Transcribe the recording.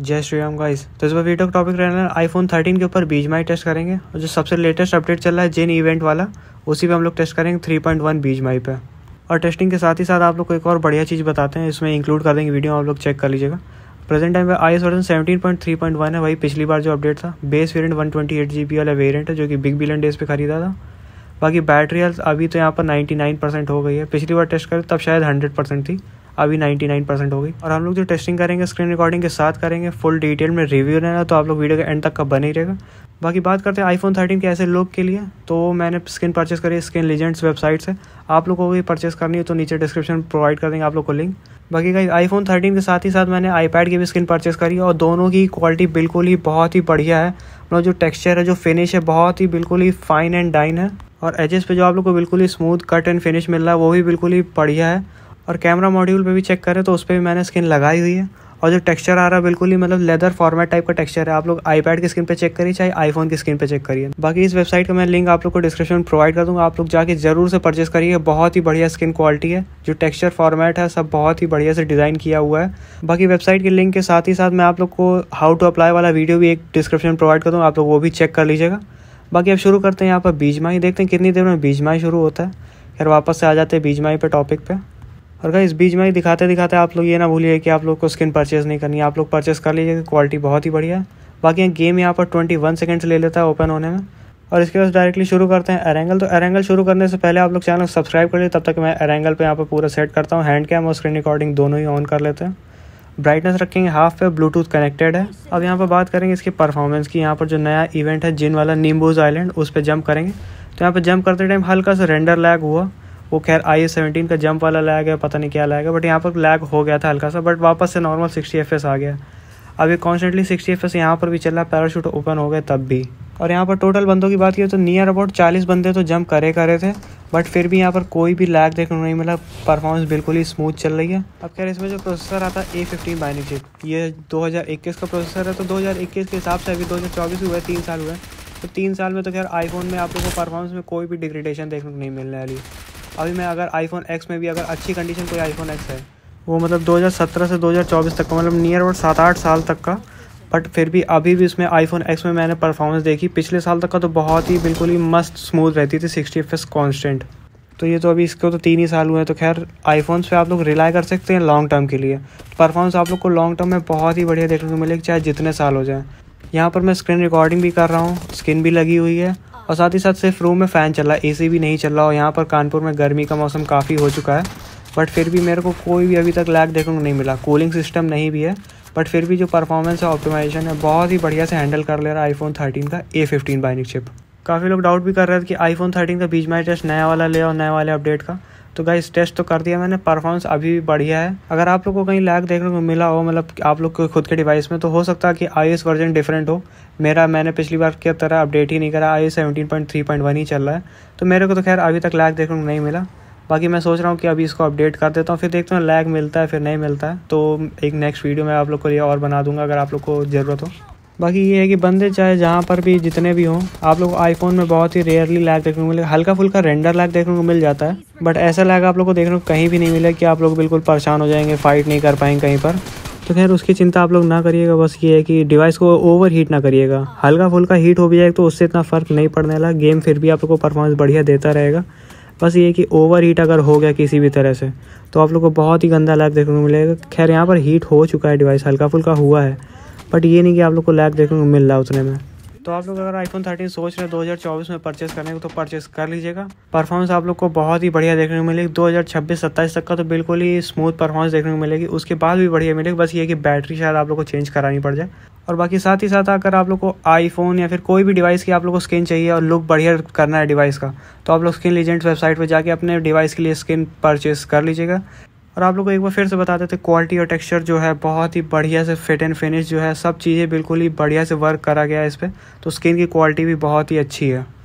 जय श्री राम गाइस तो इस बार वीडियो का टॉपिक है आईफोन 13 के ऊपर बीज माई टेस्ट करेंगे और जो सबसे लेटेस्ट अपडेट चल रहा है जिन इवेंट वाला उसी पे हम लोग टेस्ट करेंगे 3.1 माई पे और टेस्टिंग के साथ ही साथ आप लोग को एक और बढ़िया चीज़ बताते हैं इसमें इंक्लूड कर देंगे वीडियो आप लोग चेक कर लीजिएगा प्रेजेंट टाइम पर iOS version seventeen point three point one है वही पिछली बार जो अपडेट था base variant one twenty eight G B वाला वेरियंट है जो कि बिग बिलियन डेज पर खरीदा था बाकी बैटरी अभी तो यहाँ पर नाइन्टी नाइन परसेंट हो गई है पिछली बार टेस्ट करें तब शायद हंड्रेड परसेंट थी अभी 99 परसेंट हो गई और हम लोग जो टेस्टिंग करेंगे स्क्रीन रिकॉर्डिंग के साथ करेंगे फुल डिटेल में रिव्यू रहना तो आप लोग वीडियो के एंड तक का बने ही रहेगा बाकी बात करते हैं आईफोन 13 के ऐसे लोग के लिए तो मैंने स्किन परचेस करी स्किन लीजेंड्स वेबसाइट से आप लोगों को भी परचेस करनी है तो नीचे डिस्क्रिप्शन प्रोवाइड कर देंगे आप लोग को लिंक बाकी कहीं आईफोन थर्टीन के साथ ही साथ मैंने आईपैड की भी स्किन परचेस करी और दोनों की क्वालिटी बिल्कुल ही बहुत ही बढ़िया है मतलब जो टेक्स्चर है जो फिनिश है बहुत ही बिल्कुल ही फाइन एंड डाइन है और एजेस पे जो आप लोग को बिल्कुल ही स्मूथ कट एंड फिनिश मिल रहा है वो भी बिल्कुल ही बढ़िया है और कैमरा मॉड्यूल पे भी चेक करें तो उस पर भी मैंने स्किन लगाई हुई है और जो टेक्स्चर आ रहा है बिल्कुल ही मतलब लेदर फॉर्मेट टाइप का टेक्स्चर है आप लोग आईपैड की स्क्रीन पे चेक करिए चाहे आईफोन की स्क्रीन पे चेक करिए बाकी इस वेबसाइट का मैं लिंक आप लोग को डिस्क्रिप्शन में प्रोवाइड कर दूंगा आप लोग जाके जरूर से परचेस करिए बहुत ही बढ़िया स्किन क्वालिटी है जो टेक्स्चर फॉर्मेट है सब बहुत ही बढ़िया से डिज़ाइन किया हुआ है बाकी वेबसाइट के लिंक के साथ ही साथ मैं आप लोग को हाउ टू अप्लाई वाला वीडियो भी एक डिस्क्रिप्शन प्रोवाइड कर दूँगा आप लोग वो भी चेक कर लीजिएगा बाकी अब शुरू करते हैं यहाँ पर बीजमाही देखते हैं कितनी देर में बीजमाई शुरू होता है फिर वापस से आ जाते हैं बीजमाई पर टॉपिक पर और कहीं इस बीच में ही दिखाते दिखाते आप लोग ये ना भूलिए कि आप लोग को स्किन परचेज़ नहीं करनी है आप लोग परचेस कर लीजिए क्वालिटी बहुत ही बढ़िया है बाकी गेम यहाँ पर ट्वेंटी वन सेकेंड्स ले लेता है ओपन होने में और इसके बाद डायरेक्टली शुरू करते हैं अरेंगल तो अरेंगल शुरू करने से पहले आप लोग चैनल सब्सक्राइब कर लिए तब तक मैं अरेंगल पे यहाँ पर पूरा सेट करता हूँ हैंड कैम और स्क्रीन रिकॉर्डिंग दोनों ही ऑन कर लेते हैं ब्राइटनेस रखेंगे हाफ पे ब्लूटूथ कनेक्टेड है अब यहाँ पर बात करेंगे इसकी परफॉर्मेंस की यहाँ पर जो नया इवेंट है जिन वाला नीम्बूज आइलैंड उस पर जंप करेंगे तो यहाँ पर जंप करते टाइम हल्का सा रेंडर लैग हुआ वो खैर आई एस सेवेंटीन का जंप वाला लैग है पता नहीं क्या लैग है बट यहाँ पर लैग हो गया था हल्का सा बट वापस से नॉर्मल सिक्सटी एफ आ गया अभी कॉन्स्टेंटली सिक्सटी एफ एस यहाँ पर भी चल रहा है पैराशूट ओपन हो गए तब भी और यहाँ पर टोटल बंदों की बात की तो नियर अबाउट चालीस बंदे तो जंप करे करे थे बट फिर भी यहाँ पर कोई भी लैग देखने को नहीं मिला परफॉर्मेंस बिल्कुल ही स्मूथ चल रही है अब खैर इसमें जो प्रोसेसर आता है ए फिफ्टीन बाइनिक चिप ये 2021 का प्रोसेसर है तो 2021 के हिसाब से अभी 2024 हुआ है तीन साल हुआ है तो तीन साल में तो खैर आईफोन में आप लोगों को परफॉर्मेंस में कोई भी डिग्रेडेशन देखने को नहीं मिलने वाली अभी मैं अगर आईफोन एक्स में भी अगर अच्छी कंडीशन कोई आईफोन एक्स है वो मतलब 2017 से 2024 तक का मतलब नियर अबाउट सात आठ साल तक का बट फिर भी अभी भी उसमें आईफोन एक्स में मैंने परफॉर्मेंस देखी पिछले साल तक का तो बहुत ही बिल्कुल ही मस्त स्मूथ रहती थी सिक्सटी एफ कॉन्स्टेंट तो ये तो अभी इसको तो तीन ही साल हुए हैं तो खैर आईफोन्स पे आप लोग रिलाई कर सकते हैं लॉन्ग टर्म के लिए परफॉर्मेंस आप लोग को लॉन्ग टर्म में बहुत ही बढ़िया देखने को मिलेगी चाहे जितने साल हो जाए यहाँ पर मैं स्क्रीन रिकॉर्डिंग भी कर रहा हूँ स्क्रीन भी लगी हुई है और साथ ही साथ सिर्फ रूम में फ़ैन चल रहा है ए भी नहीं चल रहा और यहाँ पर कानपुर में गर्मी का मौसम काफ़ी हो चुका है बट फिर भी मेरे को कोई भी अभी तक लैग देखने को नहीं मिला कूलिंग सिस्टम नहीं भी है बट फिर भी जो परफॉर्मेंस है ऑप्टिमाइजेशन है बहुत ही बढ़िया से हैंडल कर ले रहा है फोन थर्टीन का ए फिफ्टीन बाइनिक चिप काफ़ी लोग डाउट भी कर रहे थे कि फोन थर्टीन का बीच में टेस्ट नया वाला ले और नए वाले अपडेट का तो गाइस टेस्ट तो कर दिया मैंने परफॉर्मेंस अभी भी बढ़िया है अगर आप लोग को कहीं लैग देखने को मिला हो मतलब आप लोग को खुद के डिवाइस में तो हो सकता है कि आई वर्जन डिफरेंट हो मेरा मैंने पिछली बार की तरह अपडेट ही नहीं करा आई एस ही चल रहा है तो मेरे को तो खैर अभी तक लैग देखने को नहीं मिला बाकी मैं सोच रहा हूँ कि अभी इसको अपडेट कर देता हूँ फिर देखता हूँ लैग मिलता है फिर नहीं मिलता है तो एक नेक्स्ट वीडियो मैं आप लोग को ये और बना दूंगा अगर आप लोग को ज़रूरत हो बाकी ये है कि बंदे चाहे जहाँ पर भी जितने भी हों आप लोग आईफोन में बहुत ही रेयरली लैग देखने को मिलेगा हल्का फुल्का रेंडर लैग देखने को मिल जाता है बट ऐसा लैग आप लोग को देखने को कहीं भी नहीं मिला कि आप लोग बिल्कुल परेशान हो जाएंगे फाइट नहीं कर पाएंगे कहीं पर तो खैर उसकी चिंता आप लोग ना करिएगा बस ये है कि डिवाइस को ओवर हीट ना करिएगा हल्का फुल्का हीट हो भी जाएगा तो उससे इतना फ़र्क नहीं पड़ने लगा गेम फिर भी आप लोग को परफॉर्मेंस बढ़िया देता रहेगा बस ये कि ओवर हीट अगर हो गया किसी भी तरह से तो आप लोग को बहुत ही गंदा लैग देखने को मिलेगा खैर यहाँ पर हीट हो चुका है डिवाइस हल्का फुल्का हुआ है बट ये नहीं कि आप लोग को लैग देखने को मिल रहा है उतने में तो आप लोग अगर आईफोन 13 सोच रहे हैं 2024 में परचेस करने को तो परचेस कर लीजिएगा परफॉर्मेंस आप लोग को बहुत ही बढ़िया देखने को मिलेगी 2026 27 तक का तो बिल्कुल ही स्मूथ परफॉर्मेंस देखने को मिलेगी उसके बाद भी बढ़िया मिलेगी बस ये कि बैटरी शायद आप लोग को चेंज करानी पड़ जाए और बाकी साथ ही साथ अगर आप लोग को आईफोन या फिर कोई भी डिवाइस की आप लोग को स्किन चाहिए और लुक बढ़िया करना है डिवाइस का तो आप लोग स्किन लीजेंट्स वेबसाइट पर जाकर अपने डिवाइस के लिए स्किन परचेस कर लीजिएगा और आप लोग को एक बार फिर से बता देते क्वालिटी और टेक्सचर जो है बहुत ही बढ़िया से फिट एंड फिनिश जो है सब चीज़ें बिल्कुल ही बढ़िया से वर्क करा गया है इस पर तो स्किन की क्वालिटी भी बहुत ही अच्छी है